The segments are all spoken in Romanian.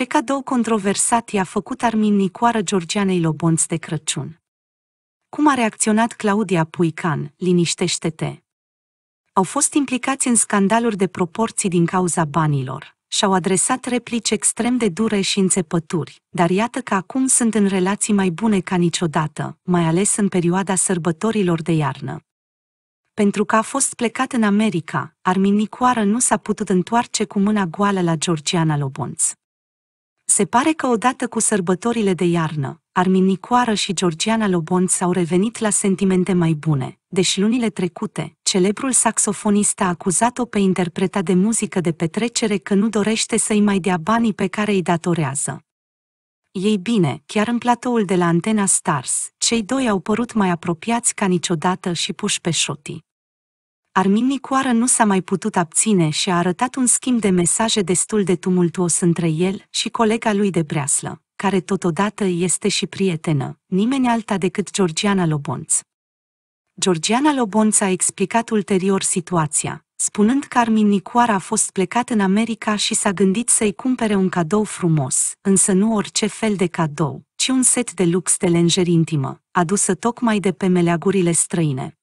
Ce cadou controversat i-a făcut Armin Nicoară Georgianei Lobonț de Crăciun? Cum a reacționat Claudia Puican, liniștește-te? Au fost implicați în scandaluri de proporții din cauza banilor. Și-au adresat replici extrem de dure și înțepături, dar iată că acum sunt în relații mai bune ca niciodată, mai ales în perioada sărbătorilor de iarnă pentru că a fost plecat în America, Arminicoară nu s-a putut întoarce cu mâna goală la Georgiana Lobonț. Se pare că odată cu sărbătorile de iarnă, Armin Nicoară și Georgiana Lobon s-au revenit la sentimente mai bune, deși lunile trecute, celebrul saxofonist a acuzat-o pe interpreta de muzică de petrecere că nu dorește să-i mai dea banii pe care îi datorează. Ei bine, chiar în platoul de la Antena Stars, cei doi au părut mai apropiați ca niciodată și puși pe șotii. Armin Nicoară nu s-a mai putut abține și a arătat un schimb de mesaje destul de tumultuos între el și colega lui de breaslă, care totodată este și prietenă, nimeni alta decât Georgiana Lobonț. Georgiana Lobonț a explicat ulterior situația, spunând că Armin Nicoara a fost plecat în America și s-a gândit să-i cumpere un cadou frumos, însă nu orice fel de cadou, ci un set de lux de lenjerie intimă, adusă tocmai de pe meleagurile străine,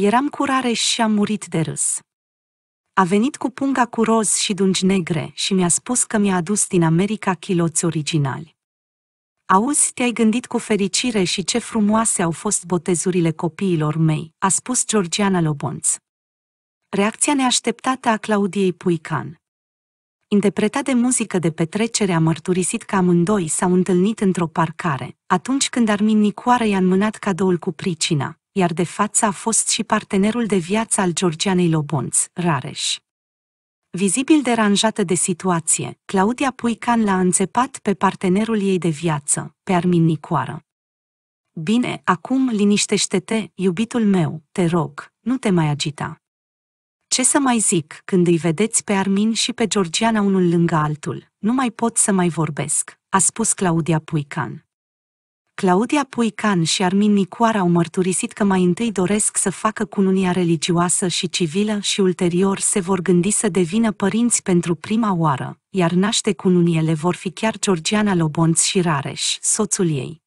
Eram curare și am murit de râs. A venit cu punga cu roz și dungi negre și mi-a spus că mi-a adus din America chiloți originali. Auzi, te-ai gândit cu fericire și ce frumoase au fost botezurile copiilor mei, a spus Georgiana Lobonț. Reacția neașteptată a Claudiei Puican. Interpretat de muzică de petrecere a mărturisit că amândoi s-au întâlnit într-o parcare, atunci când Armin Nicoară i-a înmânat cadoul cu pricina, iar de față a fost și partenerul de viață al Georgianei Lobonț, Rareș. Vizibil deranjată de situație, Claudia Puican l-a înțepat pe partenerul ei de viață, pe Armin Nicoară. Bine, acum liniștește-te, iubitul meu, te rog, nu te mai agita. Ce să mai zic când îi vedeți pe Armin și pe Georgiana unul lângă altul? Nu mai pot să mai vorbesc, a spus Claudia Puican. Claudia Puican și Armin Nicoar au mărturisit că mai întâi doresc să facă cununia religioasă și civilă și ulterior se vor gândi să devină părinți pentru prima oară, iar naște cununiele vor fi chiar Georgiana Lobonț și Rareș, soțul ei.